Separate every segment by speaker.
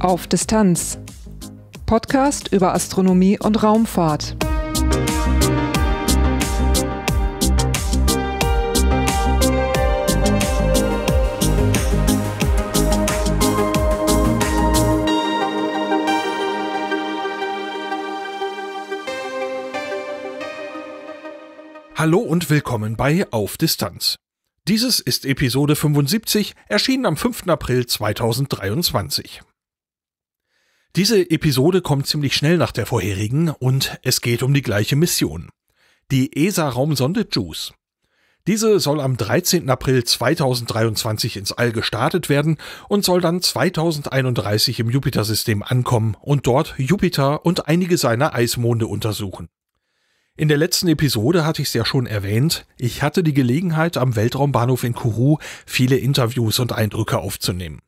Speaker 1: Auf Distanz. Podcast über Astronomie und Raumfahrt. Hallo und willkommen bei Auf Distanz. Dieses ist Episode 75, erschienen am 5. April 2023. Diese Episode kommt ziemlich schnell nach der vorherigen und es geht um die gleiche Mission. Die ESA-Raumsonde JUICE. Diese soll am 13. April 2023 ins All gestartet werden und soll dann 2031 im Jupiter-System ankommen und dort Jupiter und einige seiner Eismonde untersuchen. In der letzten Episode hatte ich es ja schon erwähnt, ich hatte die Gelegenheit, am Weltraumbahnhof in Kourou viele Interviews und Eindrücke aufzunehmen.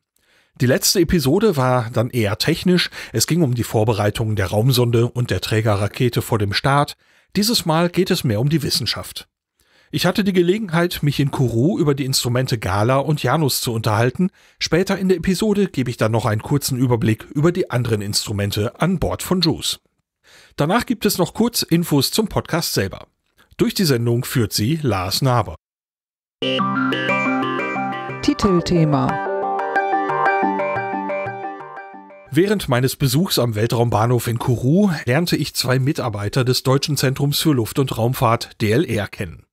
Speaker 1: Die letzte Episode war dann eher technisch. Es ging um die Vorbereitungen der Raumsonde und der Trägerrakete vor dem Start. Dieses Mal geht es mehr um die Wissenschaft. Ich hatte die Gelegenheit, mich in Kourou über die Instrumente Gala und Janus zu unterhalten. Später in der Episode gebe ich dann noch einen kurzen Überblick über die anderen Instrumente an Bord von Juice. Danach gibt es noch kurz Infos zum Podcast selber. Durch die Sendung führt sie Lars Naber. Titelthema Während meines Besuchs am Weltraumbahnhof in Kourou lernte ich zwei Mitarbeiter des Deutschen Zentrums für Luft- und Raumfahrt DLR kennen.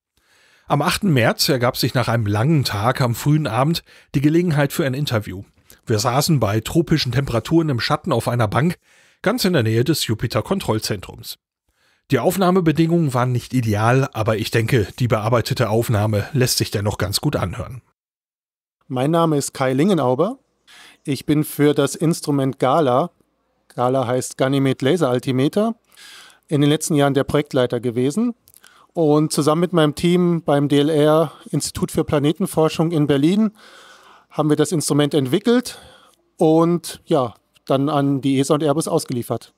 Speaker 1: Am 8. März ergab sich nach einem langen Tag am frühen Abend die Gelegenheit für ein Interview. Wir saßen bei tropischen Temperaturen im Schatten auf einer Bank, ganz in der Nähe des Jupiter-Kontrollzentrums. Die Aufnahmebedingungen waren nicht ideal, aber ich denke, die bearbeitete Aufnahme lässt sich dennoch ganz gut anhören.
Speaker 2: Mein Name ist Kai Lingenauber. Ich bin für das Instrument Gala, Gala heißt Ganymede Laser Altimeter, in den letzten Jahren der Projektleiter gewesen und zusammen mit meinem Team beim DLR Institut für Planetenforschung in Berlin haben wir das Instrument entwickelt und ja, dann an die ESA und Airbus ausgeliefert.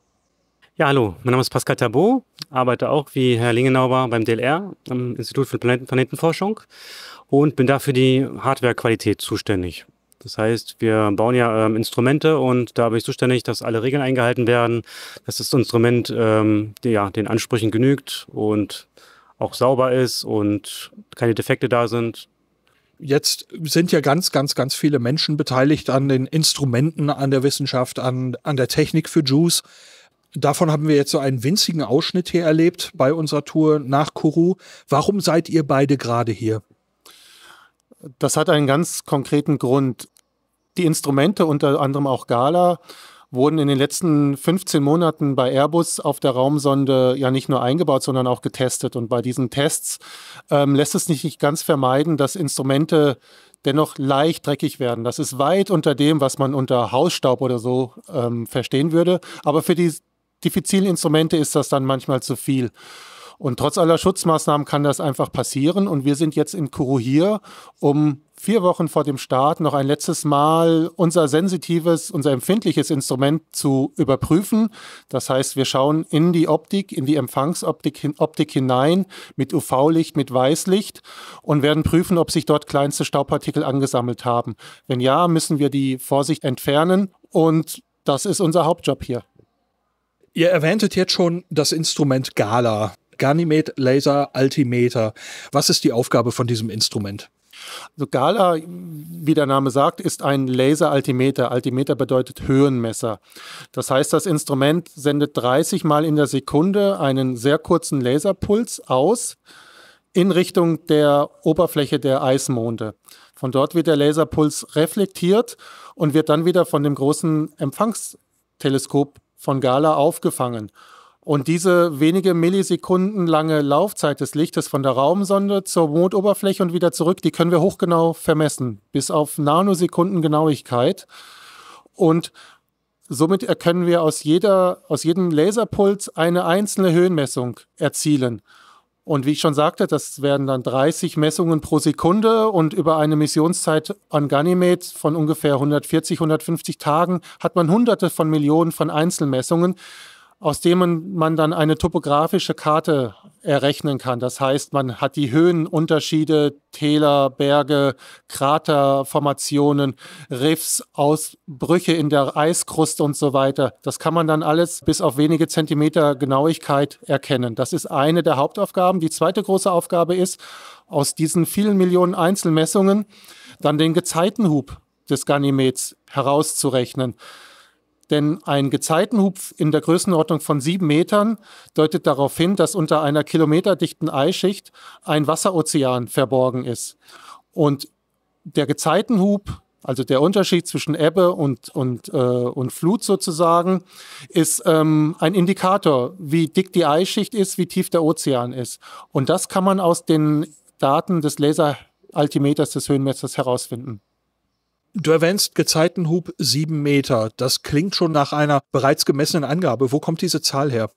Speaker 2: Ja, hallo, mein Name ist
Speaker 3: Pascal Tabot, arbeite auch wie Herr Lingenauer beim DLR, am Institut für Planeten Planetenforschung und bin dafür die Hardwarequalität zuständig. Das heißt, wir bauen ja ähm, Instrumente und da bin ich zuständig, dass alle Regeln eingehalten werden, dass das Instrument ähm, die, ja, den Ansprüchen genügt und auch sauber ist und keine Defekte
Speaker 1: da sind. Jetzt sind ja ganz, ganz, ganz viele Menschen beteiligt an den Instrumenten, an der Wissenschaft, an, an der Technik für Juice. Davon haben wir jetzt so einen winzigen Ausschnitt hier erlebt bei unserer Tour nach Kuru. Warum seid ihr beide gerade hier?
Speaker 2: Das hat einen ganz konkreten Grund. Die Instrumente, unter anderem auch Gala, wurden in den letzten 15 Monaten bei Airbus auf der Raumsonde ja nicht nur eingebaut, sondern auch getestet. Und bei diesen Tests ähm, lässt es nicht ganz vermeiden, dass Instrumente dennoch leicht dreckig werden. Das ist weit unter dem, was man unter Hausstaub oder so ähm, verstehen würde. Aber für die diffizilen Instrumente ist das dann manchmal zu viel. Und trotz aller Schutzmaßnahmen kann das einfach passieren. Und wir sind jetzt in Kuru hier, um vier Wochen vor dem Start noch ein letztes Mal unser sensitives, unser empfindliches Instrument zu überprüfen. Das heißt, wir schauen in die Optik, in die Empfangsoptik Optik hinein mit UV-Licht, mit Weißlicht und werden prüfen, ob sich dort kleinste Staubpartikel angesammelt haben. Wenn ja, müssen wir die Vorsicht entfernen und das ist unser Hauptjob hier. Ihr erwähntet jetzt schon
Speaker 1: das Instrument Gala. Ganymed Laser Altimeter. Was ist die Aufgabe von diesem Instrument?
Speaker 2: Also Gala, wie der Name sagt, ist ein Laser-Altimeter. Altimeter bedeutet Höhenmesser. Das heißt, das Instrument sendet 30 Mal in der Sekunde einen sehr kurzen Laserpuls aus in Richtung der Oberfläche der Eismonde. Von dort wird der Laserpuls reflektiert und wird dann wieder von dem großen Empfangsteleskop von Gala aufgefangen. Und diese wenige Millisekunden lange Laufzeit des Lichtes von der Raumsonde zur Mondoberfläche und wieder zurück, die können wir hochgenau vermessen, bis auf Nanosekunden Genauigkeit. Und somit können wir aus, jeder, aus jedem Laserpuls eine einzelne Höhenmessung erzielen. Und wie ich schon sagte, das werden dann 30 Messungen pro Sekunde und über eine Missionszeit an Ganymede von ungefähr 140, 150 Tagen hat man hunderte von Millionen von Einzelmessungen aus dem man dann eine topografische Karte errechnen kann. Das heißt, man hat die Höhenunterschiede, Täler, Berge, Kraterformationen, Riffs, Ausbrüche in der Eiskruste und so weiter. Das kann man dann alles bis auf wenige Zentimeter Genauigkeit erkennen. Das ist eine der Hauptaufgaben. Die zweite große Aufgabe ist, aus diesen vielen Millionen Einzelmessungen dann den Gezeitenhub des Ganymedes herauszurechnen. Denn ein Gezeitenhub in der Größenordnung von sieben Metern deutet darauf hin, dass unter einer kilometerdichten Eisschicht ein Wasserozean verborgen ist. Und der Gezeitenhub, also der Unterschied zwischen Ebbe und, und, äh, und Flut sozusagen, ist ähm, ein Indikator, wie dick die Eisschicht ist, wie tief der Ozean ist. Und das kann man aus den Daten des Laseraltimeters des Höhenmessers herausfinden. Du erwähnst Gezeitenhub 7 Meter. Das klingt schon nach einer bereits gemessenen Angabe. Wo kommt diese Zahl her?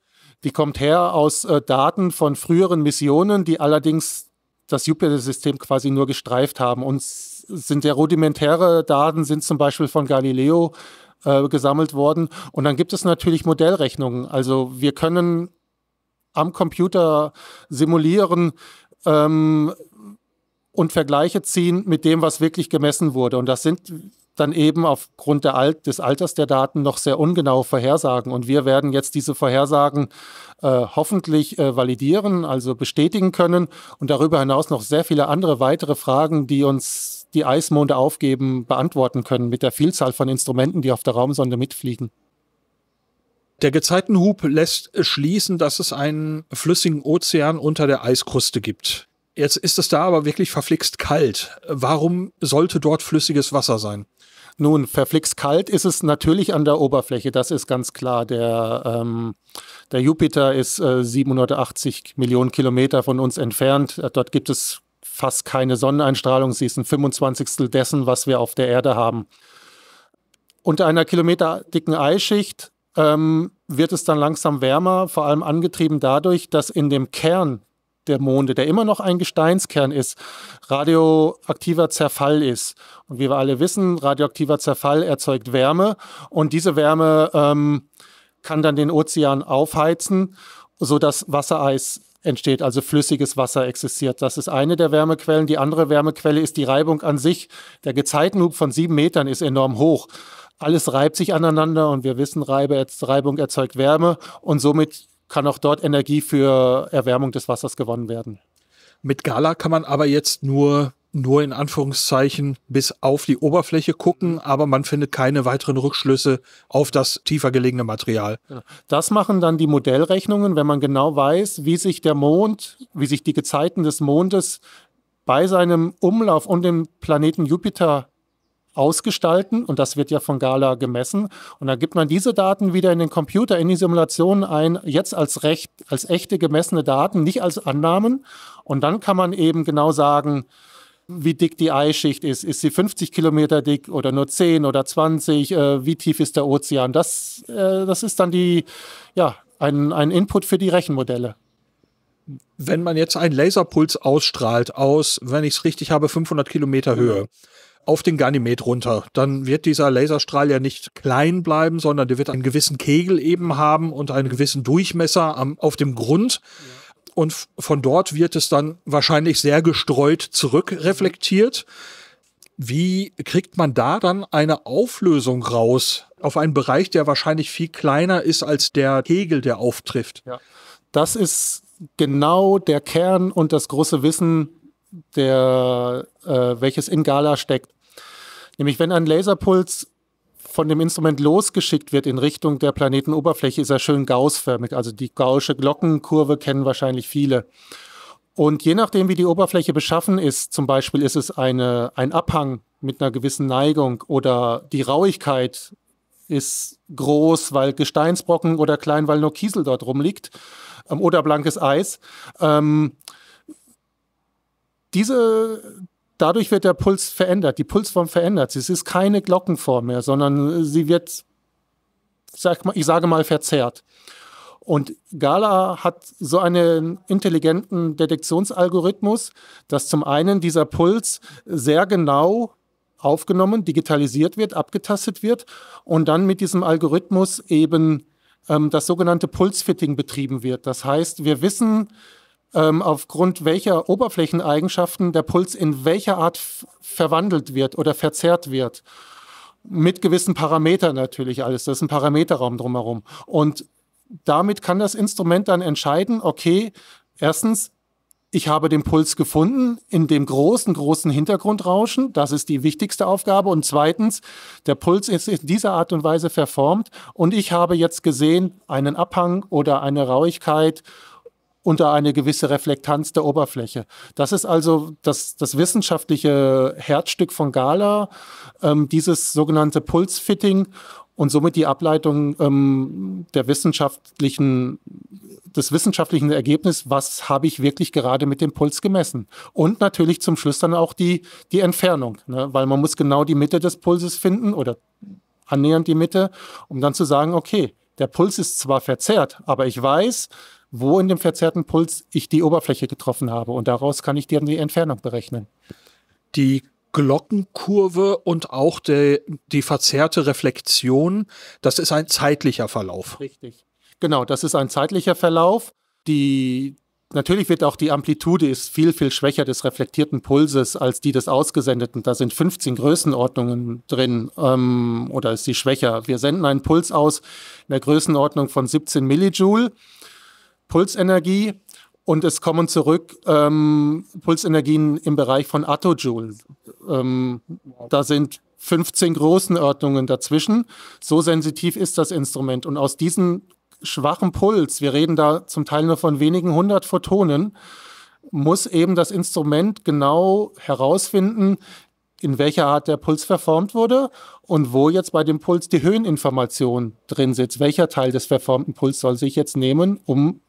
Speaker 2: Die kommt her aus äh, Daten von früheren Missionen, die allerdings das Jupiter-System quasi nur gestreift haben. Und sind sehr rudimentäre Daten, sind zum Beispiel von Galileo äh, gesammelt worden. Und dann gibt es natürlich Modellrechnungen. Also wir können am Computer simulieren, ähm, und Vergleiche ziehen mit dem, was wirklich gemessen wurde. Und das sind dann eben aufgrund Alt, des Alters der Daten noch sehr ungenaue Vorhersagen. Und wir werden jetzt diese Vorhersagen äh, hoffentlich äh, validieren, also bestätigen können und darüber hinaus noch sehr viele andere weitere Fragen, die uns die Eismonde aufgeben, beantworten können mit der Vielzahl von Instrumenten, die auf der Raumsonde mitfliegen. Der Gezeitenhub lässt schließen,
Speaker 1: dass es einen flüssigen Ozean unter der Eiskruste gibt. Jetzt ist es da aber wirklich
Speaker 2: verflixt kalt. Warum sollte dort flüssiges Wasser sein? Nun, verflixt kalt ist es natürlich an der Oberfläche, das ist ganz klar. Der, ähm, der Jupiter ist äh, 780 Millionen Kilometer von uns entfernt. Äh, dort gibt es fast keine Sonneneinstrahlung. Sie ist ein 25. dessen, was wir auf der Erde haben. Unter einer kilometerdicken Eisschicht ähm, wird es dann langsam wärmer, vor allem angetrieben dadurch, dass in dem Kern der Monde, der immer noch ein Gesteinskern ist, radioaktiver Zerfall ist. Und wie wir alle wissen, radioaktiver Zerfall erzeugt Wärme und diese Wärme ähm, kann dann den Ozean aufheizen, sodass Wassereis entsteht, also flüssiges Wasser existiert. Das ist eine der Wärmequellen. Die andere Wärmequelle ist die Reibung an sich. Der Gezeitenhub von sieben Metern ist enorm hoch. Alles reibt sich aneinander und wir wissen, Reibe, Reibung erzeugt Wärme und somit kann auch dort Energie für Erwärmung des Wassers gewonnen werden. Mit Gala kann man aber jetzt
Speaker 1: nur nur in Anführungszeichen bis auf die Oberfläche gucken, aber man findet keine weiteren
Speaker 2: Rückschlüsse auf das tiefer gelegene Material. Genau. Das machen dann die Modellrechnungen, wenn man genau weiß, wie sich der Mond, wie sich die Gezeiten des Mondes bei seinem Umlauf um den Planeten Jupiter ausgestalten und das wird ja von Gala gemessen. Und dann gibt man diese Daten wieder in den Computer, in die Simulationen ein, jetzt als recht, als echte gemessene Daten, nicht als Annahmen. Und dann kann man eben genau sagen, wie dick die Eisschicht ist. Ist sie 50 Kilometer dick oder nur 10 oder 20? Äh, wie tief ist der Ozean? Das, äh, das ist dann die, ja, ein, ein Input für die Rechenmodelle
Speaker 1: wenn man jetzt einen Laserpuls ausstrahlt aus, wenn ich es richtig habe, 500 Kilometer Höhe, auf den Ganymed runter. Dann wird dieser Laserstrahl ja nicht klein bleiben, sondern der wird einen gewissen Kegel eben haben und einen gewissen Durchmesser am, auf dem Grund. und von dort wird es dann wahrscheinlich sehr gestreut zurückreflektiert. Wie kriegt man da dann eine Auflösung raus auf einen Bereich, der wahrscheinlich viel kleiner ist als der Kegel, der auftrifft? Ja.
Speaker 2: Das ist genau der Kern und das große Wissen, der, äh, welches in Gala steckt. Nämlich wenn ein Laserpuls von dem Instrument losgeschickt wird in Richtung der Planetenoberfläche, ist er schön gaußförmig. Also die gaußsche Glockenkurve kennen wahrscheinlich viele. Und je nachdem, wie die Oberfläche beschaffen ist, zum Beispiel ist es eine, ein Abhang mit einer gewissen Neigung oder die Rauigkeit ist groß, weil Gesteinsbrocken oder klein, weil nur Kiesel dort rumliegt ähm, oder blankes Eis. Ähm, diese dadurch wird der Puls verändert, die Pulsform verändert Es ist keine Glockenform mehr, sondern äh, sie wird, sag mal, ich sage mal, verzerrt. Und Gala hat so einen intelligenten Detektionsalgorithmus, dass zum einen dieser Puls sehr genau aufgenommen, digitalisiert wird, abgetastet wird und dann mit diesem Algorithmus eben ähm, das sogenannte Pulsfitting betrieben wird. Das heißt, wir wissen, ähm, aufgrund welcher Oberflächeneigenschaften der Puls in welcher Art verwandelt wird oder verzerrt wird. Mit gewissen Parametern natürlich alles. Das ist ein Parameterraum drumherum. Und damit kann das Instrument dann entscheiden, okay, erstens, ich habe den Puls gefunden in dem großen, großen Hintergrundrauschen. Das ist die wichtigste Aufgabe. Und zweitens, der Puls ist in dieser Art und Weise verformt. Und ich habe jetzt gesehen einen Abhang oder eine Rauigkeit unter eine gewisse Reflektanz der Oberfläche. Das ist also das, das wissenschaftliche Herzstück von Gala, ähm, dieses sogenannte Pulsfitting und somit die Ableitung ähm, der wissenschaftlichen, des wissenschaftlichen Ergebnisses, was habe ich wirklich gerade mit dem Puls gemessen. Und natürlich zum Schluss dann auch die, die Entfernung, ne? weil man muss genau die Mitte des Pulses finden oder annähernd die Mitte, um dann zu sagen, okay, der Puls ist zwar verzerrt, aber ich weiß, wo in dem verzerrten Puls ich die Oberfläche getroffen habe. Und daraus kann ich dann die Entfernung berechnen. Die Glockenkurve und auch de, die verzerrte
Speaker 1: Reflexion, das ist ein zeitlicher Verlauf. Richtig.
Speaker 2: Genau, das ist ein zeitlicher Verlauf. Die, natürlich wird auch die Amplitude ist viel, viel schwächer des reflektierten Pulses als die des ausgesendeten. Da sind 15 Größenordnungen drin ähm, oder ist sie schwächer. Wir senden einen Puls aus in der Größenordnung von 17 Millijoule Pulsenergie und es kommen zurück ähm, Pulsenergien im Bereich von Attojoule. Ähm, da sind 15 Größenordnungen dazwischen. So sensitiv ist das Instrument. Und aus diesem schwachen Puls, wir reden da zum Teil nur von wenigen hundert Photonen, muss eben das Instrument genau herausfinden, in welcher Art der Puls verformt wurde und wo jetzt bei dem Puls die Höheninformation drin sitzt. Welcher Teil des verformten Puls soll sich jetzt nehmen, um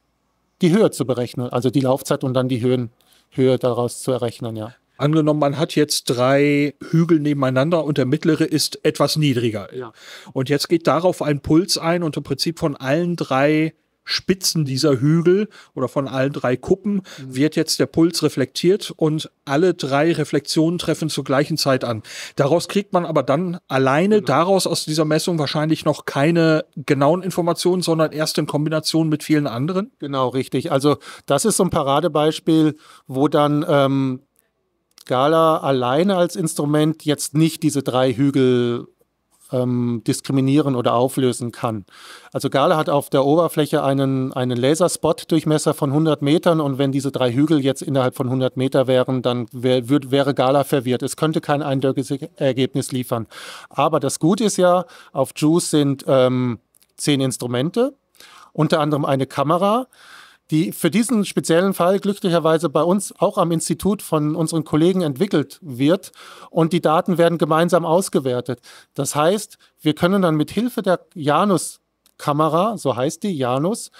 Speaker 2: die Höhe zu berechnen, also die Laufzeit und dann die Höhen, Höhe daraus zu errechnen, ja.
Speaker 1: Angenommen, man hat jetzt drei Hügel nebeneinander und der mittlere ist etwas niedriger. Ja. Und jetzt geht darauf ein Puls ein und im Prinzip von allen drei Spitzen dieser Hügel oder von allen drei Kuppen mhm. wird jetzt der Puls reflektiert und alle drei Reflexionen treffen zur gleichen Zeit an. Daraus kriegt man aber dann alleine genau. daraus aus dieser Messung wahrscheinlich noch keine genauen Informationen, sondern erst in Kombination mit vielen anderen. Genau,
Speaker 2: richtig. Also das ist so ein Paradebeispiel, wo dann ähm, Gala alleine als Instrument jetzt nicht diese drei Hügel ähm, diskriminieren oder auflösen kann. Also Gala hat auf der Oberfläche einen, einen Laserspot-Durchmesser von 100 Metern und wenn diese drei Hügel jetzt innerhalb von 100 Meter wären, dann wär, würd, wäre Gala verwirrt. Es könnte kein eindeutiges Ergebnis liefern. Aber das Gute ist ja, auf Juice sind ähm, zehn Instrumente, unter anderem eine Kamera, die für diesen speziellen Fall glücklicherweise bei uns auch am Institut von unseren Kollegen entwickelt wird und die Daten werden gemeinsam ausgewertet. Das heißt, wir können dann mit Hilfe der Janus-Kamera, so heißt die Janus,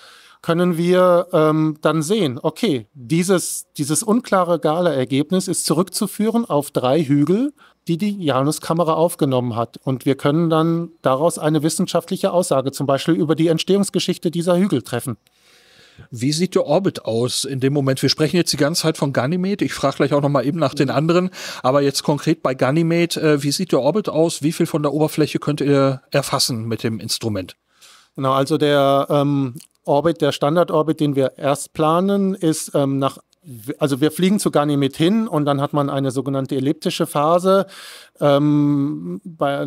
Speaker 2: können wir ähm, dann sehen, okay, dieses, dieses unklare Gala-Ergebnis ist zurückzuführen auf drei Hügel, die die Janus-Kamera aufgenommen hat. Und wir können dann daraus eine wissenschaftliche Aussage zum Beispiel über die Entstehungsgeschichte dieser Hügel treffen. Wie sieht der Orbit aus in dem Moment? Wir sprechen jetzt die ganze Zeit von Ganymede. Ich frage gleich auch noch mal eben nach den anderen.
Speaker 1: Aber jetzt konkret bei Ganymede, äh, wie sieht der Orbit aus? Wie viel von der Oberfläche könnt ihr erfassen mit dem Instrument?
Speaker 2: Genau, also der ähm, Orbit, der Standardorbit, den wir erst planen, ist ähm, nach also wir fliegen zu Ganymed hin und dann hat man eine sogenannte elliptische Phase, ähm, bei,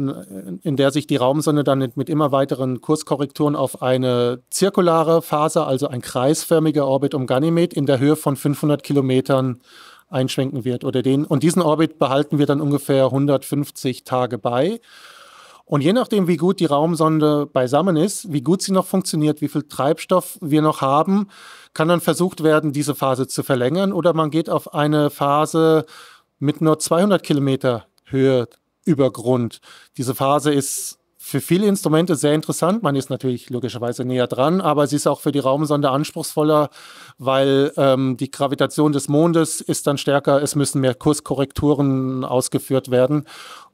Speaker 2: in der sich die Raumsonne dann mit immer weiteren Kurskorrekturen auf eine zirkulare Phase, also ein kreisförmiger Orbit um Ganymed in der Höhe von 500 Kilometern einschwenken wird. Oder den, und diesen Orbit behalten wir dann ungefähr 150 Tage bei. Und je nachdem, wie gut die Raumsonde beisammen ist, wie gut sie noch funktioniert, wie viel Treibstoff wir noch haben, kann dann versucht werden, diese Phase zu verlängern oder man geht auf eine Phase mit nur 200 Kilometer Höhe über Grund. Diese Phase ist für viele Instrumente sehr interessant. Man ist natürlich logischerweise näher dran, aber sie ist auch für die Raumsonde anspruchsvoller, weil ähm, die Gravitation des Mondes ist dann stärker. Es müssen mehr Kurskorrekturen ausgeführt werden.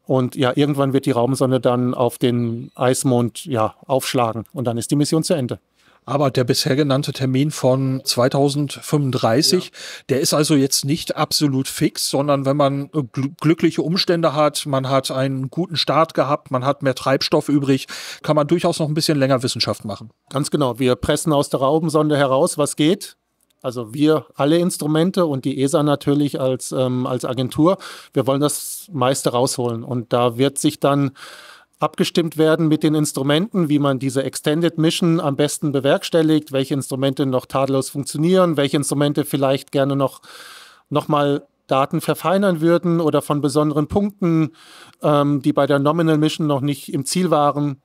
Speaker 2: Und ja, irgendwann wird die Raumsonde dann auf den Eismond ja, aufschlagen und dann ist die Mission zu Ende. Aber der bisher genannte Termin
Speaker 1: von 2035, ja. der ist also jetzt nicht absolut fix, sondern wenn man äh, gl glückliche Umstände hat, man hat einen guten Start gehabt, man hat mehr Treibstoff übrig, kann man durchaus noch ein bisschen länger Wissenschaft machen.
Speaker 2: Ganz genau. Wir pressen aus der Raubensonde heraus, was geht. Also wir alle Instrumente und die ESA natürlich als, ähm, als Agentur. Wir wollen das meiste rausholen. Und da wird sich dann abgestimmt werden mit den Instrumenten, wie man diese Extended Mission am besten bewerkstelligt, welche Instrumente noch tadellos funktionieren, welche Instrumente vielleicht gerne noch, noch mal Daten verfeinern würden oder von besonderen Punkten, ähm, die bei der Nominal Mission noch nicht im Ziel waren,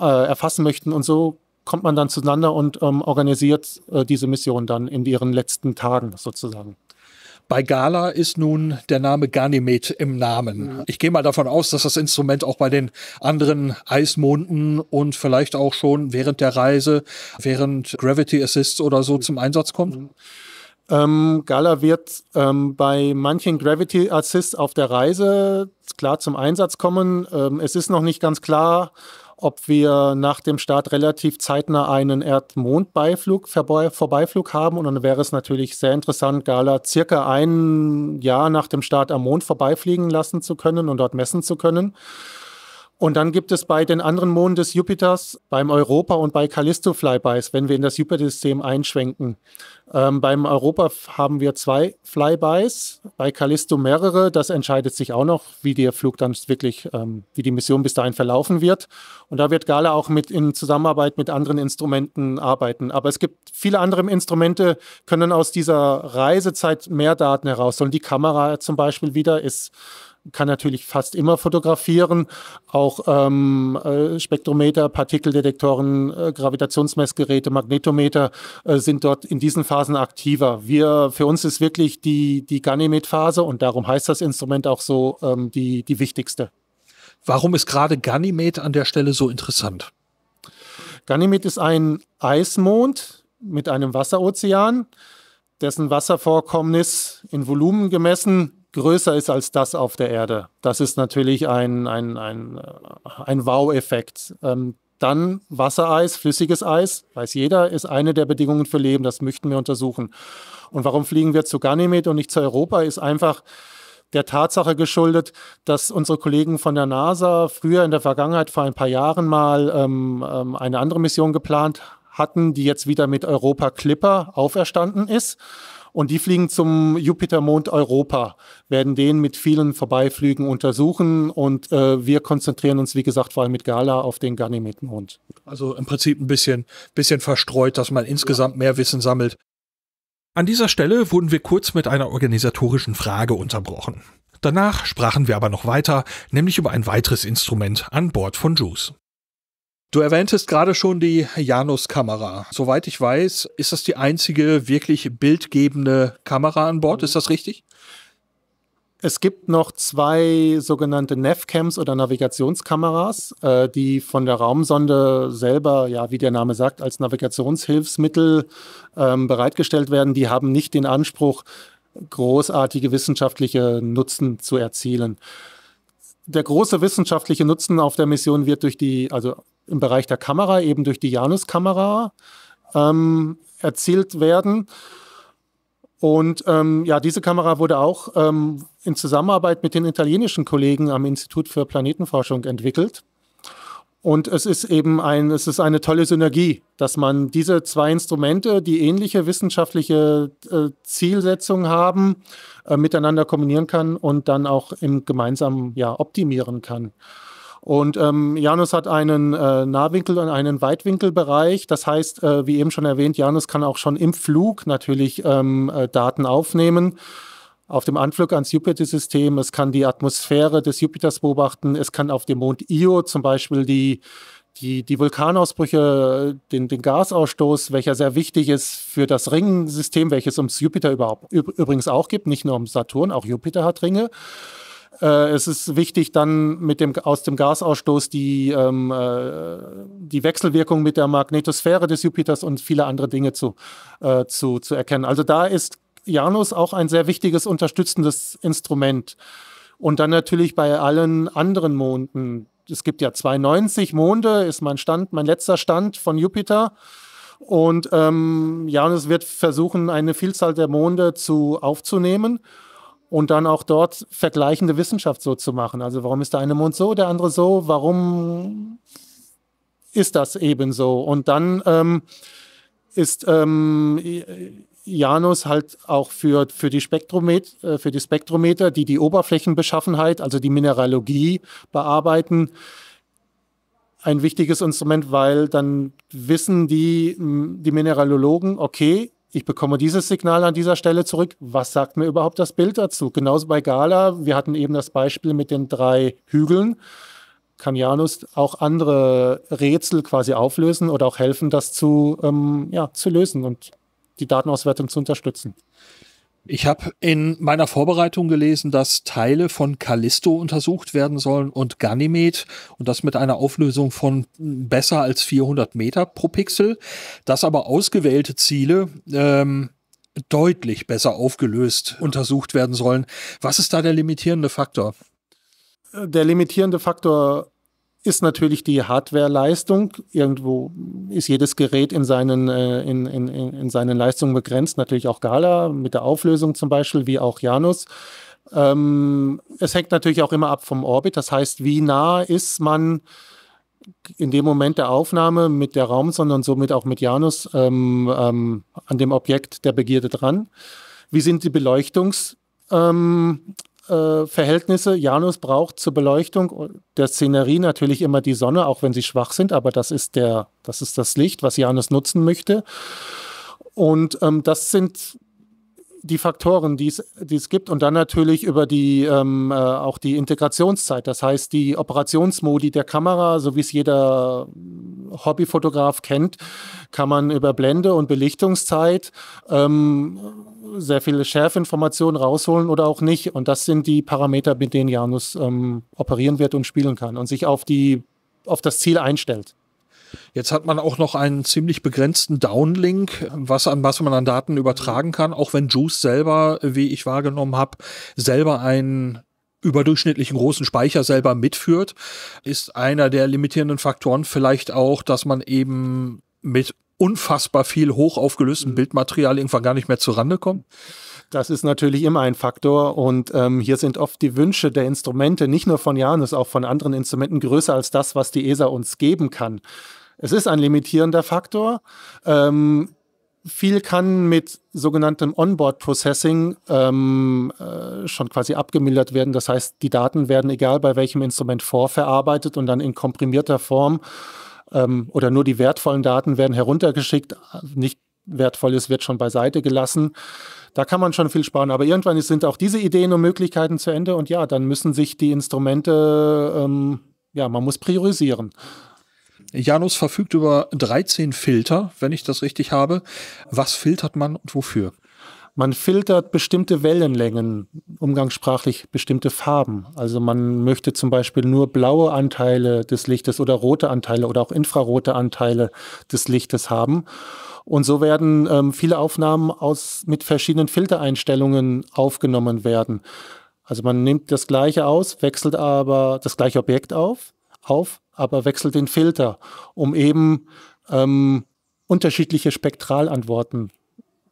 Speaker 2: äh, erfassen möchten. Und so kommt man dann zueinander und ähm, organisiert äh, diese Mission dann in ihren letzten Tagen sozusagen. Bei Gala ist nun der Name
Speaker 1: Ganymed im Namen. Mhm. Ich gehe mal davon aus, dass das Instrument auch bei den anderen Eismonden und vielleicht auch schon während der Reise, während Gravity Assists oder so
Speaker 2: zum Einsatz kommt. Mhm. Ähm, Gala wird ähm, bei manchen Gravity Assists auf der Reise klar zum Einsatz kommen. Ähm, es ist noch nicht ganz klar, ob wir nach dem Start relativ zeitnah einen Erd-Mond-Beiflug, Vorbeiflug haben. Und dann wäre es natürlich sehr interessant, Gala circa ein Jahr nach dem Start am Mond vorbeifliegen lassen zu können und dort messen zu können. Und dann gibt es bei den anderen Monden des Jupiters, beim Europa und bei Callisto Flybys, wenn wir in das Jupiter-System einschwenken. Ähm, beim Europa haben wir zwei Flybys, bei Callisto mehrere. Das entscheidet sich auch noch, wie der Flug dann wirklich, ähm, wie die Mission bis dahin verlaufen wird. Und da wird Gala auch mit in Zusammenarbeit mit anderen Instrumenten arbeiten. Aber es gibt viele andere Instrumente, können aus dieser Reisezeit mehr Daten heraus. Sollen die Kamera zum Beispiel wieder ist kann natürlich fast immer fotografieren, auch ähm, äh, Spektrometer, Partikeldetektoren, äh, Gravitationsmessgeräte, Magnetometer äh, sind dort in diesen Phasen aktiver. Wir, für uns ist wirklich die, die Ganymed-Phase und darum heißt das Instrument auch so ähm, die, die wichtigste. Warum ist gerade Ganymed an der Stelle so interessant? Ganymed ist ein Eismond mit einem Wasserozean, dessen Wasservorkommnis in Volumen gemessen größer ist als das auf der Erde. Das ist natürlich ein, ein, ein, äh, ein Wow-Effekt. Ähm, dann Wassereis, flüssiges Eis, weiß jeder, ist eine der Bedingungen für Leben. Das möchten wir untersuchen. Und warum fliegen wir zu Ganymed und nicht zu Europa, ist einfach der Tatsache geschuldet, dass unsere Kollegen von der NASA früher in der Vergangenheit vor ein paar Jahren mal ähm, ähm eine andere Mission geplant hatten, die jetzt wieder mit Europa Clipper auferstanden ist. Und die fliegen zum Jupitermond Europa, werden den mit vielen Vorbeiflügen untersuchen. Und äh, wir konzentrieren uns, wie gesagt, vor allem mit Gala auf den Ganymedenmond. Also im Prinzip ein bisschen, bisschen verstreut, dass man insgesamt mehr Wissen sammelt.
Speaker 1: An dieser Stelle wurden wir kurz mit einer organisatorischen Frage unterbrochen. Danach sprachen wir aber noch weiter, nämlich über ein weiteres Instrument an Bord von Juice. Du erwähntest gerade schon die Janus-Kamera. Soweit ich weiß, ist das die
Speaker 2: einzige wirklich bildgebende Kamera an Bord. Ist das richtig? Es gibt noch zwei sogenannte Navcams oder Navigationskameras, äh, die von der Raumsonde selber, ja, wie der Name sagt, als Navigationshilfsmittel ähm, bereitgestellt werden. Die haben nicht den Anspruch, großartige wissenschaftliche Nutzen zu erzielen. Der große wissenschaftliche Nutzen auf der Mission wird durch die, also im Bereich der Kamera, eben durch die Janus-Kamera ähm, erzielt werden. Und ähm, ja, diese Kamera wurde auch ähm, in Zusammenarbeit mit den italienischen Kollegen am Institut für Planetenforschung entwickelt. Und es ist eben ein, es ist eine tolle Synergie, dass man diese zwei Instrumente, die ähnliche wissenschaftliche äh, Zielsetzungen haben, äh, miteinander kombinieren kann und dann auch im gemeinsamen ja, optimieren kann. Und ähm, Janus hat einen äh, Nahwinkel- und einen Weitwinkelbereich. Das heißt, äh, wie eben schon erwähnt, Janus kann auch schon im Flug natürlich ähm, äh, Daten aufnehmen. Auf dem Anflug ans Jupiter-System, es kann die Atmosphäre des Jupiters beobachten, es kann auf dem Mond Io zum Beispiel die, die, die Vulkanausbrüche, den, den Gasausstoß, welcher sehr wichtig ist für das Ringensystem, welches ums Jupiter überhaupt übrigens auch gibt, nicht nur um Saturn, auch Jupiter hat Ringe. Äh, es ist wichtig, dann mit dem, aus dem Gasausstoß die, ähm, äh, die Wechselwirkung mit der Magnetosphäre des Jupiters und viele andere Dinge zu, äh, zu, zu erkennen. Also da ist Janus auch ein sehr wichtiges unterstützendes Instrument. Und dann natürlich bei allen anderen Monden. Es gibt ja 92 Monde, ist mein Stand, mein letzter Stand von Jupiter. Und ähm, Janus wird versuchen, eine Vielzahl der Monde zu aufzunehmen und dann auch dort vergleichende Wissenschaft so zu machen. Also warum ist der eine Mond so, der andere so? Warum ist das eben so? Und dann ähm, ist ähm, Janus halt auch für, für, die Spektromet, äh, für die Spektrometer, die die Oberflächenbeschaffenheit, also die Mineralogie bearbeiten, ein wichtiges Instrument, weil dann wissen die, die Mineralologen, okay, ich bekomme dieses Signal an dieser Stelle zurück. Was sagt mir überhaupt das Bild dazu? Genauso bei Gala, wir hatten eben das Beispiel mit den drei Hügeln. Kann Janus auch andere Rätsel quasi auflösen oder auch helfen, das zu, ähm, ja, zu lösen und die Datenauswertung zu unterstützen. Ich habe in meiner Vorbereitung gelesen, dass
Speaker 1: Teile von Callisto untersucht werden sollen und Ganymed und das mit einer Auflösung von besser als 400 Meter pro Pixel, dass aber ausgewählte Ziele ähm, deutlich besser aufgelöst untersucht werden sollen. Was ist da der limitierende Faktor?
Speaker 2: Äh, der limitierende Faktor ist natürlich die Hardwareleistung. Irgendwo ist jedes Gerät in seinen, äh, in, in, in seinen Leistungen begrenzt. Natürlich auch Gala mit der Auflösung zum Beispiel, wie auch Janus. Ähm, es hängt natürlich auch immer ab vom Orbit. Das heißt, wie nah ist man in dem Moment der Aufnahme mit der Raumsonde und somit auch mit Janus ähm, ähm, an dem Objekt der Begierde dran? Wie sind die Beleuchtungs- ähm, äh, Verhältnisse Janus braucht zur Beleuchtung der Szenerie natürlich immer die Sonne, auch wenn sie schwach sind, aber das ist der, das ist das Licht, was Janus nutzen möchte. Und ähm, das sind die Faktoren, die es gibt und dann natürlich über die ähm, äh, auch die Integrationszeit, das heißt die Operationsmodi der Kamera, so wie es jeder Hobbyfotograf kennt, kann man über Blende und Belichtungszeit ähm, sehr viele Schärfinformationen rausholen oder auch nicht. Und das sind die Parameter, mit denen Janus ähm, operieren wird und spielen kann und sich auf, die, auf das Ziel einstellt. Jetzt hat man auch noch einen ziemlich begrenzten Downlink, was, an, was man an
Speaker 1: Daten übertragen kann, auch wenn Juice selber, wie ich wahrgenommen habe, selber einen überdurchschnittlichen großen Speicher selber mitführt, ist einer der limitierenden Faktoren vielleicht auch, dass man eben mit unfassbar viel hochaufgelöstem mhm. Bildmaterial
Speaker 2: irgendwann gar nicht mehr zurande kommen? Das ist natürlich immer ein Faktor und ähm, hier sind oft die Wünsche der Instrumente, nicht nur von Janus, auch von anderen Instrumenten größer als das, was die ESA uns geben kann. Es ist ein limitierender Faktor. Ähm, viel kann mit sogenanntem Onboard-Processing ähm, äh, schon quasi abgemildert werden. Das heißt, die Daten werden, egal bei welchem Instrument, vorverarbeitet und dann in komprimierter Form ähm, oder nur die wertvollen Daten werden heruntergeschickt, nicht wertvolles wird schon beiseite gelassen. Da kann man schon viel sparen, aber irgendwann sind auch diese Ideen und Möglichkeiten zu Ende und ja, dann müssen sich die Instrumente, ähm, ja, man muss priorisieren.
Speaker 1: Janus verfügt über 13 Filter, wenn ich das richtig habe. Was filtert man
Speaker 2: und wofür? Man filtert bestimmte Wellenlängen, umgangssprachlich bestimmte Farben. Also man möchte zum Beispiel nur blaue Anteile des Lichtes oder rote Anteile oder auch infrarote Anteile des Lichtes haben. Und so werden ähm, viele Aufnahmen aus, mit verschiedenen Filtereinstellungen aufgenommen werden. Also man nimmt das gleiche aus, wechselt aber das gleiche Objekt auf, auf, aber wechselt den Filter, um eben ähm, unterschiedliche Spektralantworten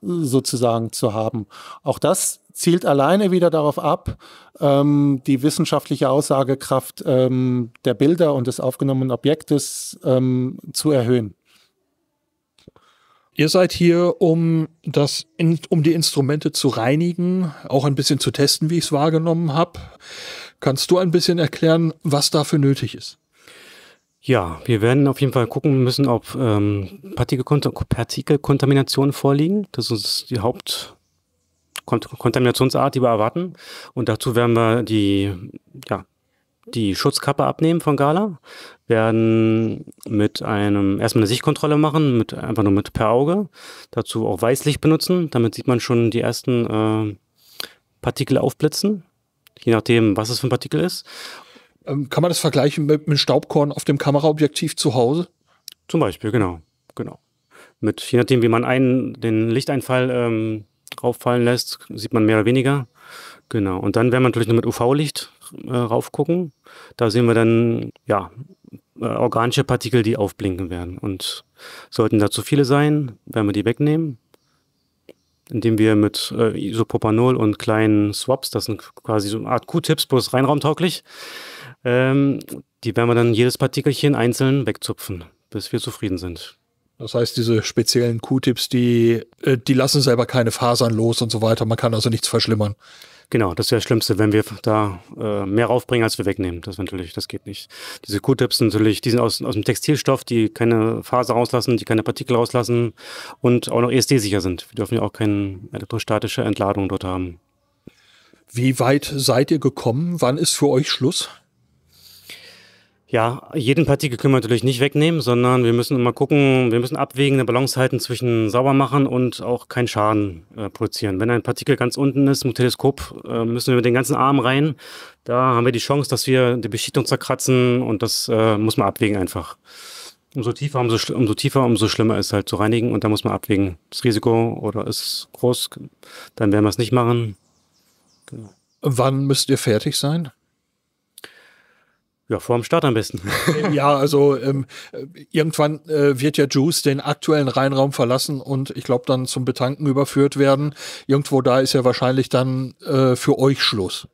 Speaker 2: sozusagen zu haben. Auch das zielt alleine wieder darauf ab, ähm, die wissenschaftliche Aussagekraft ähm, der Bilder und des aufgenommenen Objektes ähm, zu erhöhen. Ihr seid hier, um
Speaker 1: das, um die Instrumente zu reinigen, auch ein bisschen zu testen, wie ich es wahrgenommen habe. Kannst du ein bisschen erklären, was dafür nötig ist?
Speaker 3: Ja, wir werden auf jeden Fall gucken müssen, ob ähm, Partikelkontaminationen vorliegen. Das ist die Hauptkontaminationsart, die wir erwarten. Und dazu werden wir die, ja, die Schutzkappe abnehmen von Gala, werden mit einem erstmal eine Sichtkontrolle machen, mit einfach nur mit per Auge. Dazu auch Weißlicht benutzen, damit sieht man schon die ersten äh, Partikel aufblitzen je nachdem, was es für ein Partikel ist. Ähm, kann man das vergleichen mit einem Staubkorn auf dem Kameraobjektiv zu Hause? Zum Beispiel, genau. genau. Mit, je nachdem, wie man einen, den Lichteinfall ähm, rauffallen lässt, sieht man mehr oder weniger. Genau. Und dann werden wir natürlich nur mit UV-Licht äh, raufgucken. Da sehen wir dann, ja, äh, organische Partikel, die aufblinken werden. Und sollten da zu viele sein, werden wir die wegnehmen, indem wir mit äh, Isopropanol und kleinen Swaps, das sind quasi so eine Art Q-Tips bloß reinraumtauglich, ähm, die werden wir dann jedes Partikelchen einzeln wegzupfen, bis wir zufrieden sind.
Speaker 1: Das heißt, diese speziellen Q-Tips, die, äh, die lassen selber keine Fasern los und so weiter. Man kann also nichts verschlimmern. Genau, das wäre das Schlimmste, wenn wir da
Speaker 3: äh, mehr raufbringen, als wir wegnehmen. Das natürlich, das geht nicht. Diese Q-Tips natürlich, die sind aus, aus dem Textilstoff, die keine Faser rauslassen, die keine Partikel rauslassen und auch noch ESD-sicher sind. Wir dürfen ja auch keine elektrostatische Entladung dort haben.
Speaker 1: Wie weit seid ihr
Speaker 3: gekommen? Wann ist für euch Schluss? Ja, jeden Partikel können wir natürlich nicht wegnehmen, sondern wir müssen immer gucken, wir müssen abwägen, eine Balance halten zwischen sauber machen und auch keinen Schaden äh, produzieren. Wenn ein Partikel ganz unten ist im Teleskop, äh, müssen wir mit den ganzen Arm rein. Da haben wir die Chance, dass wir die Beschichtung zerkratzen und das äh, muss man abwägen einfach. Umso tiefer, umso, umso tiefer, umso schlimmer ist halt zu reinigen und da muss man abwägen. Das Risiko oder ist groß, dann werden wir es nicht machen. Genau. Wann müsst ihr fertig sein? Ja, vor dem Start am besten.
Speaker 1: Ähm, ja, also ähm, äh, irgendwann äh, wird ja Juice den aktuellen Reinraum verlassen und ich glaube dann zum Betanken überführt werden. Irgendwo da ist ja wahrscheinlich dann äh, für euch Schluss.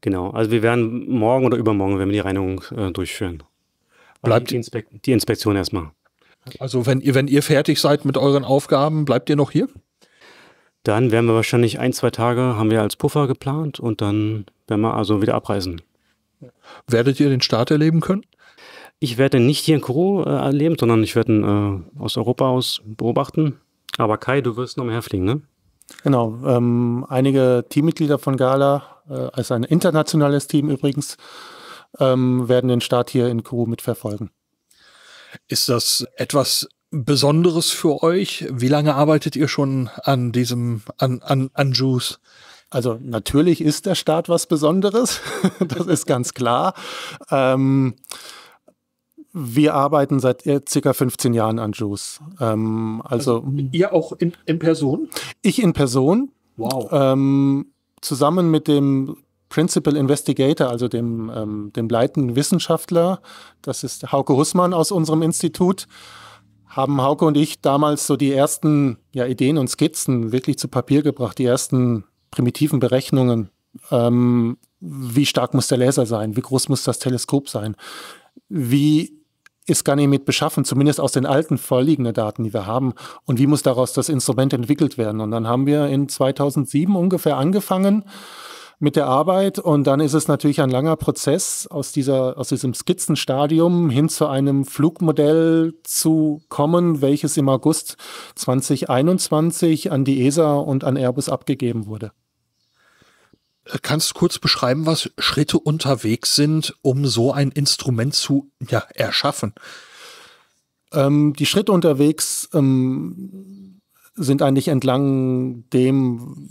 Speaker 1: Genau,
Speaker 3: also wir werden morgen oder übermorgen, wenn wir die Reinigung äh, durchführen. Also bleibt die, Inspek die Inspektion erstmal.
Speaker 1: Also wenn ihr, wenn ihr fertig seid mit euren Aufgaben, bleibt ihr noch hier? Dann werden wir wahrscheinlich
Speaker 3: ein, zwei Tage, haben wir als Puffer geplant und dann werden wir also wieder abreisen. Werdet ihr den Start erleben können? Ich werde nicht hier in Kuru äh, erleben, sondern ich werde ihn äh, aus Europa aus beobachten. Aber Kai, du wirst noch mehr fliegen,
Speaker 2: ne? Genau. Ähm, einige Teammitglieder von Gala, äh, also ein internationales Team übrigens, ähm, werden den Start hier in Kuru mitverfolgen.
Speaker 1: Ist das etwas Besonderes für euch? Wie lange arbeitet ihr schon an
Speaker 2: diesem, an, an, an Juice? Also natürlich ist der Staat was Besonderes, das ist ganz klar. Ähm, wir arbeiten seit äh, circa 15 Jahren an Juice. Ähm, also, also, ihr auch in, in, Person? Ich in Person. Wow. Ähm, zusammen mit dem Principal Investigator, also dem, ähm, dem leitenden Wissenschaftler, das ist Hauke Hussmann aus unserem Institut, haben Hauke und ich damals so die ersten ja, Ideen und Skizzen wirklich zu Papier gebracht, die ersten primitiven Berechnungen, ähm, wie stark muss der Laser sein, wie groß muss das Teleskop sein, wie ist Ganymed beschaffen, zumindest aus den alten vorliegenden Daten, die wir haben, und wie muss daraus das Instrument entwickelt werden. Und dann haben wir in 2007 ungefähr angefangen mit der Arbeit und dann ist es natürlich ein langer Prozess aus dieser aus diesem Skizzenstadium hin zu einem Flugmodell zu kommen, welches im August 2021 an die ESA und an Airbus abgegeben wurde. Kannst du kurz beschreiben, was
Speaker 1: Schritte unterwegs sind, um so ein Instrument zu ja, erschaffen?
Speaker 2: Ähm, die Schritte unterwegs ähm, sind eigentlich entlang dem,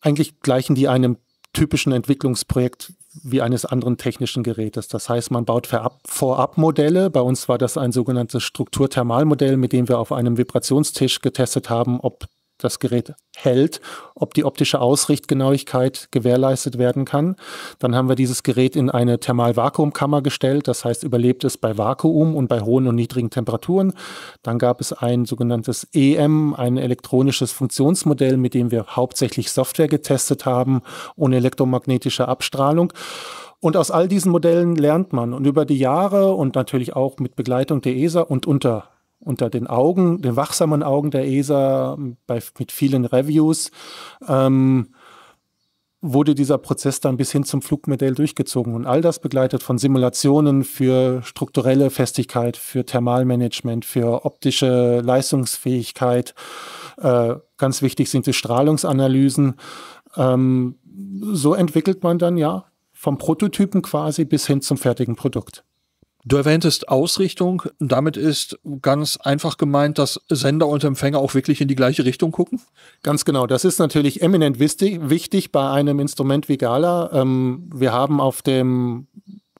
Speaker 2: eigentlich gleichen die einem typischen Entwicklungsprojekt wie eines anderen technischen Gerätes. Das heißt, man baut vorab Modelle. Bei uns war das ein sogenanntes Strukturthermalmodell, mit dem wir auf einem Vibrationstisch getestet haben, ob das Gerät hält, ob die optische Ausrichtgenauigkeit gewährleistet werden kann. Dann haben wir dieses Gerät in eine Thermalvakuumkammer gestellt, das heißt überlebt es bei Vakuum und bei hohen und niedrigen Temperaturen. Dann gab es ein sogenanntes EM, ein elektronisches Funktionsmodell, mit dem wir hauptsächlich Software getestet haben, ohne elektromagnetische Abstrahlung. Und aus all diesen Modellen lernt man. Und über die Jahre und natürlich auch mit Begleitung der ESA und unter unter den Augen, den wachsamen Augen der ESA bei, mit vielen Reviews, ähm, wurde dieser Prozess dann bis hin zum Flugmodell durchgezogen. Und all das begleitet von Simulationen für strukturelle Festigkeit, für Thermalmanagement, für optische Leistungsfähigkeit. Äh, ganz wichtig sind die Strahlungsanalysen. Ähm, so entwickelt man dann ja vom Prototypen quasi bis hin zum fertigen Produkt. Du erwähntest Ausrichtung.
Speaker 1: Damit ist ganz einfach gemeint, dass Sender und Empfänger auch wirklich in die gleiche Richtung gucken?
Speaker 2: Ganz genau. Das ist natürlich eminent wichtig, bei einem Instrument wie Gala. Ähm, wir haben auf dem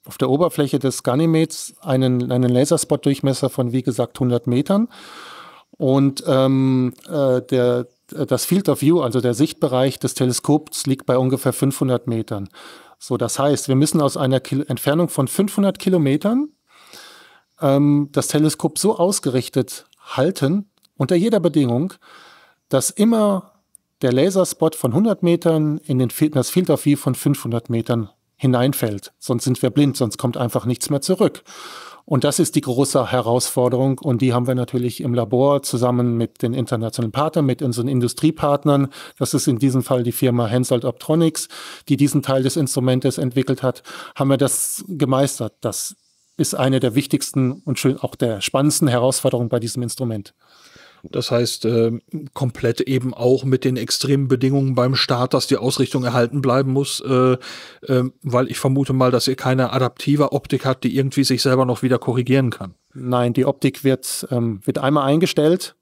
Speaker 2: auf der Oberfläche des Ganymedes einen, einen Laserspot-Durchmesser von, wie gesagt, 100 Metern. Und ähm, äh, der, das Field of View, also der Sichtbereich des Teleskops, liegt bei ungefähr 500 Metern. So, das heißt, wir müssen aus einer Kil Entfernung von 500 Kilometern ähm, das Teleskop so ausgerichtet halten, unter jeder Bedingung, dass immer der Laserspot von 100 Metern in, den, in das Field of View von 500 Metern hineinfällt. Sonst sind wir blind, sonst kommt einfach nichts mehr zurück. Und das ist die große Herausforderung und die haben wir natürlich im Labor zusammen mit den internationalen Partnern, mit unseren Industriepartnern. Das ist in diesem Fall die Firma Hensoldt Optronics, die diesen Teil des Instrumentes entwickelt hat, haben wir das gemeistert. Das ist eine der wichtigsten und schön auch der spannendsten Herausforderungen bei diesem Instrument. Das heißt, äh, komplett eben
Speaker 1: auch mit den extremen Bedingungen beim Start, dass die Ausrichtung erhalten bleiben muss, äh, äh, weil ich vermute mal, dass ihr keine adaptive Optik habt, die irgendwie sich selber noch wieder korrigieren kann.
Speaker 2: Nein, die Optik wird, ähm, wird einmal eingestellt,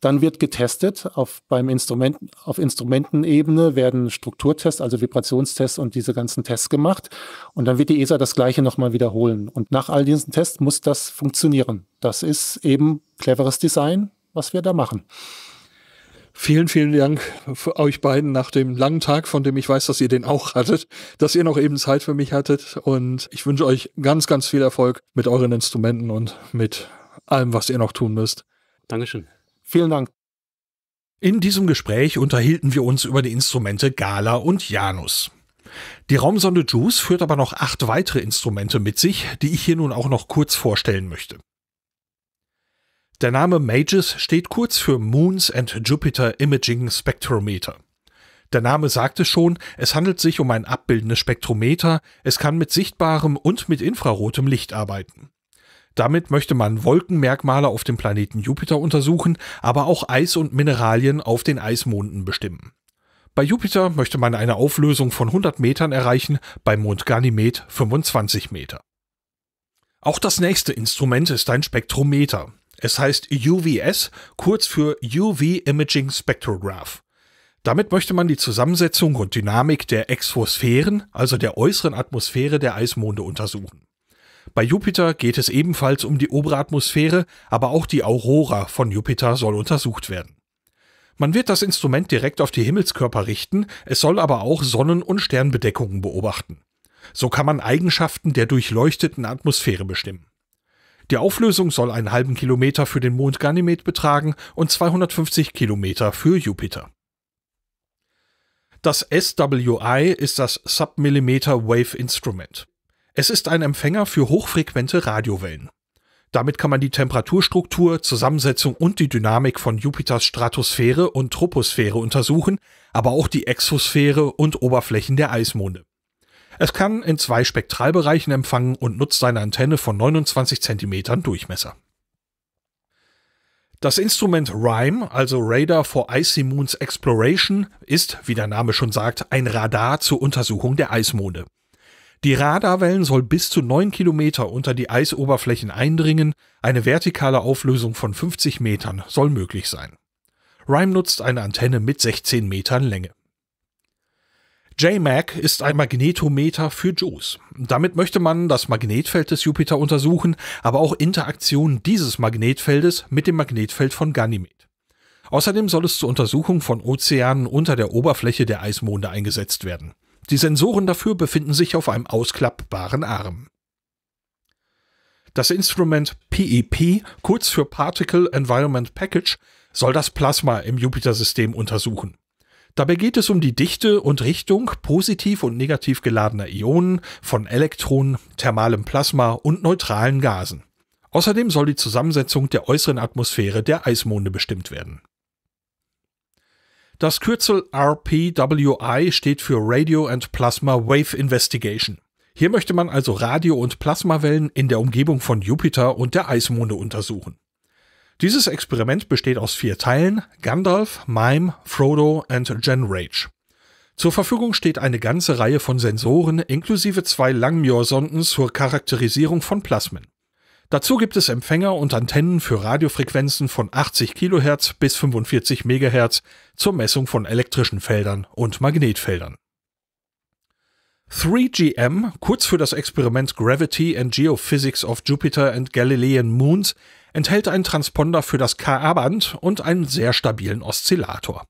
Speaker 2: dann wird getestet. Auf, beim Instrument, auf Instrumentenebene werden Strukturtests, also Vibrationstests und diese ganzen Tests gemacht. Und dann wird die ESA das Gleiche nochmal wiederholen. Und nach all diesen Tests muss das funktionieren. Das ist eben cleveres Design, was wir da machen. Vielen,
Speaker 1: vielen Dank für euch beiden nach dem langen Tag, von dem ich weiß, dass ihr den auch hattet, dass ihr noch eben Zeit für mich hattet. Und ich wünsche euch ganz, ganz viel Erfolg mit euren Instrumenten und mit allem, was ihr noch tun müsst. Dankeschön. Vielen Dank. In diesem Gespräch unterhielten wir uns über die Instrumente Gala und Janus. Die Raumsonde JUICE führt aber noch acht weitere Instrumente mit sich, die ich hier nun auch noch kurz vorstellen möchte. Der Name MAGES steht kurz für Moons and Jupiter Imaging Spectrometer. Der Name sagt es schon, es handelt sich um ein abbildendes Spektrometer, es kann mit sichtbarem und mit infrarotem Licht arbeiten. Damit möchte man Wolkenmerkmale auf dem Planeten Jupiter untersuchen, aber auch Eis und Mineralien auf den Eismonden bestimmen. Bei Jupiter möchte man eine Auflösung von 100 Metern erreichen, bei Mond Ganymed 25 Meter. Auch das nächste Instrument ist ein Spektrometer. Es heißt UVS, kurz für UV Imaging Spectrograph. Damit möchte man die Zusammensetzung und Dynamik der Exosphären, also der äußeren Atmosphäre der Eismonde, untersuchen. Bei Jupiter geht es ebenfalls um die obere Atmosphäre, aber auch die Aurora von Jupiter soll untersucht werden. Man wird das Instrument direkt auf die Himmelskörper richten, es soll aber auch Sonnen- und Sternbedeckungen beobachten. So kann man Eigenschaften der durchleuchteten Atmosphäre bestimmen. Die Auflösung soll einen halben Kilometer für den Mond Ganymed betragen und 250 Kilometer für Jupiter. Das SWI ist das Submillimeter Wave Instrument. Es ist ein Empfänger für hochfrequente Radiowellen. Damit kann man die Temperaturstruktur, Zusammensetzung und die Dynamik von Jupiters Stratosphäre und Troposphäre untersuchen, aber auch die Exosphäre und Oberflächen der Eismonde. Es kann in zwei Spektralbereichen empfangen und nutzt eine Antenne von 29 cm Durchmesser. Das Instrument RIME, also Radar for Icy Moons Exploration, ist, wie der Name schon sagt, ein Radar zur Untersuchung der Eismonde. Die Radarwellen soll bis zu 9 Kilometer unter die Eisoberflächen eindringen, eine vertikale Auflösung von 50 Metern soll möglich sein. RIME nutzt eine Antenne mit 16 Metern Länge. JMAG ist ein Magnetometer für Joules. Damit möchte man das Magnetfeld des Jupiter untersuchen, aber auch Interaktionen dieses Magnetfeldes mit dem Magnetfeld von Ganymed. Außerdem soll es zur Untersuchung von Ozeanen unter der Oberfläche der Eismonde eingesetzt werden. Die Sensoren dafür befinden sich auf einem ausklappbaren Arm. Das Instrument PEP, e kurz für Particle Environment Package, soll das Plasma im Jupiter-System untersuchen. Dabei geht es um die Dichte und Richtung positiv und negativ geladener Ionen von Elektronen, thermalem Plasma und neutralen Gasen. Außerdem soll die Zusammensetzung der äußeren Atmosphäre der Eismonde bestimmt werden. Das Kürzel RPWI steht für Radio and Plasma Wave Investigation. Hier möchte man also Radio- und Plasmawellen in der Umgebung von Jupiter und der Eismonde untersuchen. Dieses Experiment besteht aus vier Teilen: Gandalf, Mime, Frodo und Genrage. Zur Verfügung steht eine ganze Reihe von Sensoren inklusive zwei Langmuir-Sonden zur Charakterisierung von Plasmen. Dazu gibt es Empfänger und Antennen für Radiofrequenzen von 80 kHz bis 45 MHz zur Messung von elektrischen Feldern und Magnetfeldern. 3GM, kurz für das Experiment Gravity and Geophysics of Jupiter and Galilean Moons, enthält einen Transponder für das Ka-Band und einen sehr stabilen Oszillator.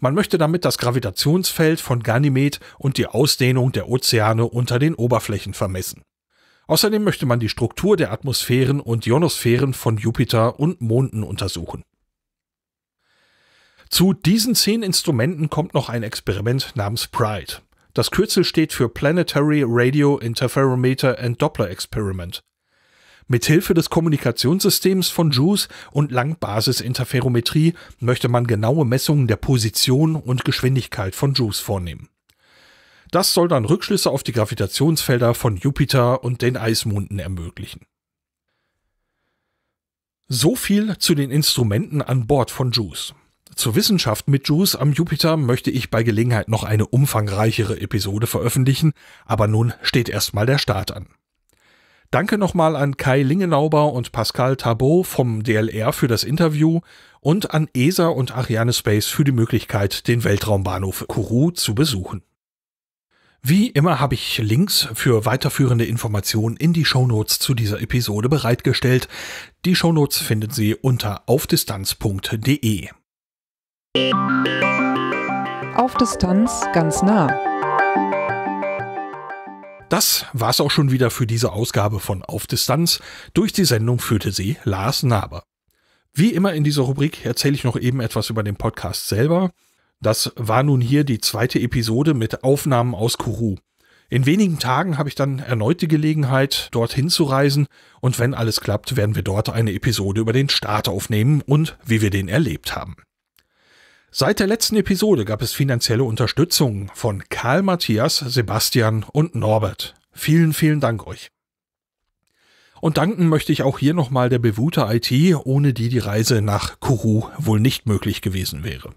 Speaker 1: Man möchte damit das Gravitationsfeld von Ganymed und die Ausdehnung der Ozeane unter den Oberflächen vermessen. Außerdem möchte man die Struktur der Atmosphären und Ionosphären von Jupiter und Monden untersuchen. Zu diesen zehn Instrumenten kommt noch ein Experiment namens PRIDE. Das Kürzel steht für Planetary Radio Interferometer and Doppler Experiment. Mithilfe des Kommunikationssystems von JUICE und Langbasisinterferometrie möchte man genaue Messungen der Position und Geschwindigkeit von JUICE vornehmen. Das soll dann Rückschlüsse auf die Gravitationsfelder von Jupiter und den Eismunden ermöglichen. So viel zu den Instrumenten an Bord von JUICE. Zur Wissenschaft mit JUICE am Jupiter möchte ich bei Gelegenheit noch eine umfangreichere Episode veröffentlichen, aber nun steht erstmal der Start an. Danke nochmal an Kai Lingenauber und Pascal Tabot vom DLR für das Interview und an ESA und Ariane Space für die Möglichkeit, den Weltraumbahnhof Kourou zu besuchen. Wie immer habe ich Links für weiterführende Informationen in die Shownotes zu dieser Episode bereitgestellt. Die Shownotes finden Sie unter aufdistanz.de.
Speaker 2: Auf Distanz ganz nah
Speaker 1: das war's auch schon wieder für diese Ausgabe von Auf Distanz. Durch die Sendung führte sie Lars Naber. Wie immer in dieser Rubrik erzähle ich noch eben etwas über den Podcast selber. Das war nun hier die zweite Episode mit Aufnahmen aus Kuru. In wenigen Tagen habe ich dann erneut die Gelegenheit, dorthin zu reisen und wenn alles klappt, werden wir dort eine Episode über den Start aufnehmen und wie wir den erlebt haben. Seit der letzten Episode gab es finanzielle Unterstützung von Karl Matthias, Sebastian und Norbert. Vielen, vielen Dank euch. Und danken möchte ich auch hier nochmal der Bewuter IT, ohne die die Reise nach Kuru wohl nicht möglich gewesen wäre.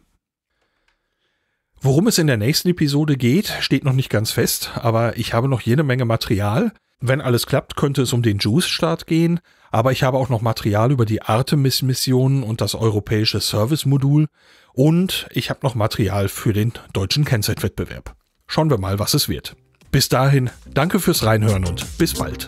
Speaker 1: Worum es in der nächsten Episode geht, steht noch nicht ganz fest, aber ich habe noch jede Menge Material. Wenn alles klappt, könnte es um den Juice-Start gehen, aber ich habe auch noch Material über die Artemis-Missionen und das europäische Service-Modul und ich habe noch Material für den deutschen Kennzeitwettbewerb. Schauen wir mal, was es wird. Bis dahin, danke fürs Reinhören und bis bald.